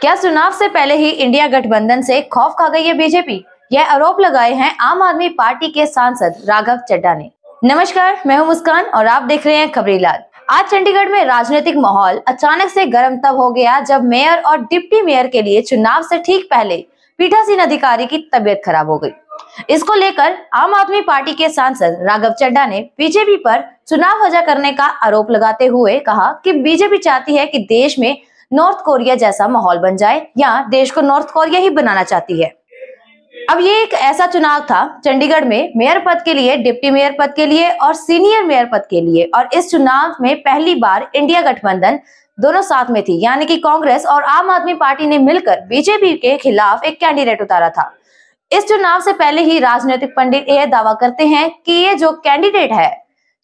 क्या चुनाव से पहले ही इंडिया गठबंधन से खौफ खा गई है बीजेपी यह आरोप लगाए हैं आम आदमी पार्टी के सांसद राघव चड्डा ने नमस्कार मैं हूं मुस्कान और आप देख रहे हैं खबरी लाल आज चंडीगढ़ में राजनीतिक माहौल अचानक से गर्म तब हो गया जब मेयर और डिप्टी मेयर के लिए चुनाव से ठीक पहले पीठासीन अधिकारी की तबीयत खराब हो गई इसको लेकर आम आदमी पार्टी के सांसद राघव चड्डा ने बीजेपी पर चुनाव वजह करने का आरोप लगाते हुए कहा कि बीजेपी चाहती है कि देश में नॉर्थ कोरिया जैसा माहौल बन जाए या देश को नॉर्थ कोरिया ही बनाना चाहती है अब ये एक ऐसा चुनाव था चंडीगढ़ में मेयर पद के लिए डिप्टी मेयर पद के लिए और सीनियर मेयर पद के लिए और इस चुनाव में पहली बार इंडिया गठबंधन दोनों साथ में थी यानी कि कांग्रेस और आम आदमी पार्टी ने मिलकर बीजेपी के खिलाफ एक कैंडिडेट उतारा था इस चुनाव से पहले ही राजनीतिक पंडित यह दावा करते हैं कि ये जो कैंडिडेट है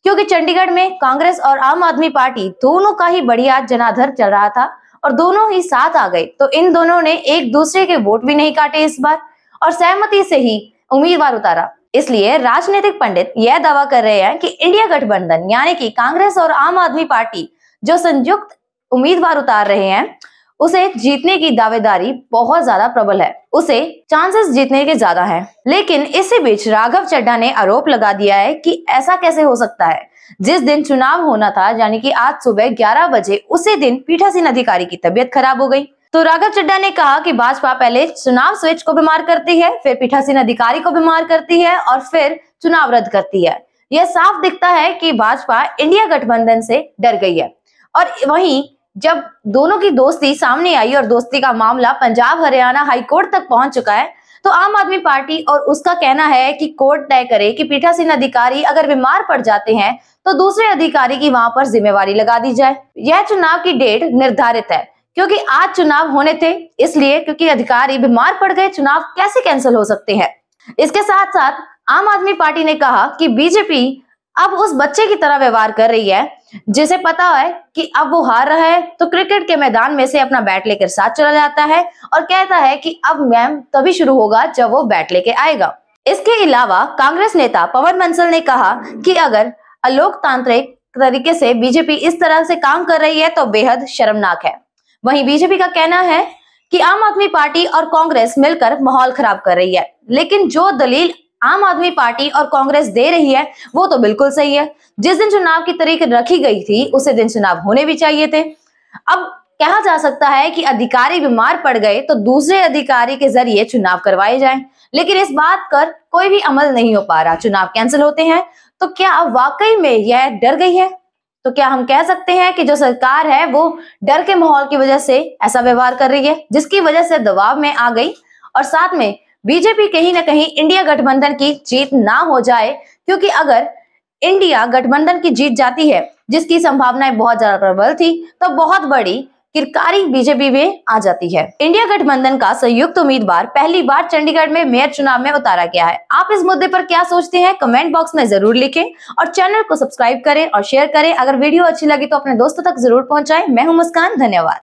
क्योंकि चंडीगढ़ में कांग्रेस और आम आदमी पार्टी दोनों का ही बढ़िया जनाधर चल रहा था और दोनों ही साथ आ गए तो इन दोनों ने एक दूसरे के वोट भी नहीं काटे इस बार और सहमति से ही उम्मीदवार उतारा इसलिए राजनीतिक पंडित यह दावा कर रहे हैं कि इंडिया गठबंधन यानी कि कांग्रेस और आम आदमी पार्टी जो संयुक्त उम्मीदवार उतार रहे हैं उसे जीतने की दावेदारी बहुत ज्यादा प्रबल है उसे चांसेस जीतने के ज्यादा हैं। लेकिन इसी बीच राघव चड्ढा ने आरोप लगा दिया है कि ऐसा कैसे हो सकता है जिस दिन चुनाव होना था यानी कि आज सुबह 11 बजे उसी दिन पीठासीन अधिकारी की तबियत खराब हो गई तो राघव चड्डा ने कहा कि भाजपा पहले चुनाव स्विच को बीमार करती है फिर पीठासीन अधिकारी को बीमार करती है और फिर चुनाव रद्द करती है यह साफ दिखता है कि भाजपा इंडिया गठबंधन से डर गई है और वहीं जब दोनों की दोस्ती सामने आई और दोस्ती का मामला पंजाब हरियाणा हाईकोर्ट तक पहुंच चुका है तो आम आदमी पार्टी और उसका कहना है कि कोर्ट तय करे कि पीठासीन अधिकारी अगर बीमार पड़ जाते हैं तो दूसरे अधिकारी की वहां पर जिम्मेवारी लगा दी जाए यह चुनाव की डेट निर्धारित है क्योंकि आज चुनाव होने थे इसलिए क्योंकि अधिकारी बीमार पड़ गए चुनाव कैसे कैंसिल हो सकते हैं इसके साथ साथ आम आदमी पार्टी ने कहा कि बीजेपी अब उस बच्चे की तरह व्यवहार कर रही है जिसे पता है कि अब वो हार रहा है तो क्रिकेट के मैदान में से अपना बैट लेकर साथ चला जाता है और कहता है कि अब मैम तभी शुरू होगा जब वो बैट लेके आएगा इसके अलावा कांग्रेस नेता पवन बंसल ने कहा कि अगर अलोकतांत्रिक तरीके से बीजेपी इस तरह से काम कर रही है तो बेहद शर्मनाक है वहीं बीजेपी का कहना है कि आम आदमी पार्टी और कांग्रेस मिलकर माहौल खराब कर रही है लेकिन जो दलील आम आदमी पार्टी और कांग्रेस दे रही है वो तो बिल्कुल सही है जिस दिन चुनाव की तारीख रखी गई थी उसी दिन चुनाव होने भी चाहिए थे अब कहा जा सकता है कि अधिकारी बीमार पड़ गए तो दूसरे अधिकारी के जरिए चुनाव करवाए जाए लेकिन इस बात पर कोई भी अमल नहीं हो पा रहा चुनाव कैंसिल होते हैं तो क्या वाकई में यह डर गई है तो क्या हम कह सकते हैं कि जो सरकार है वो डर के माहौल की वजह से ऐसा व्यवहार कर रही है जिसकी वजह से दबाव में आ गई और साथ में बीजेपी कहीं ना कहीं इंडिया गठबंधन की जीत ना हो जाए क्योंकि अगर इंडिया गठबंधन की जीत जाती है जिसकी संभावनाएं बहुत ज्यादा प्रबल थी तो बहुत बड़ी किरकारी बीजेपी में आ जाती है इंडिया गठबंधन का संयुक्त उम्मीदवार पहली बार चंडीगढ़ में मेयर चुनाव में उतारा गया है आप इस मुद्दे पर क्या सोचते हैं कमेंट बॉक्स में जरूर लिखें और चैनल को सब्सक्राइब करें और शेयर करें अगर वीडियो अच्छी लगी तो अपने दोस्तों तक जरूर पहुंचाएं मैं हूं मुस्कान धन्यवाद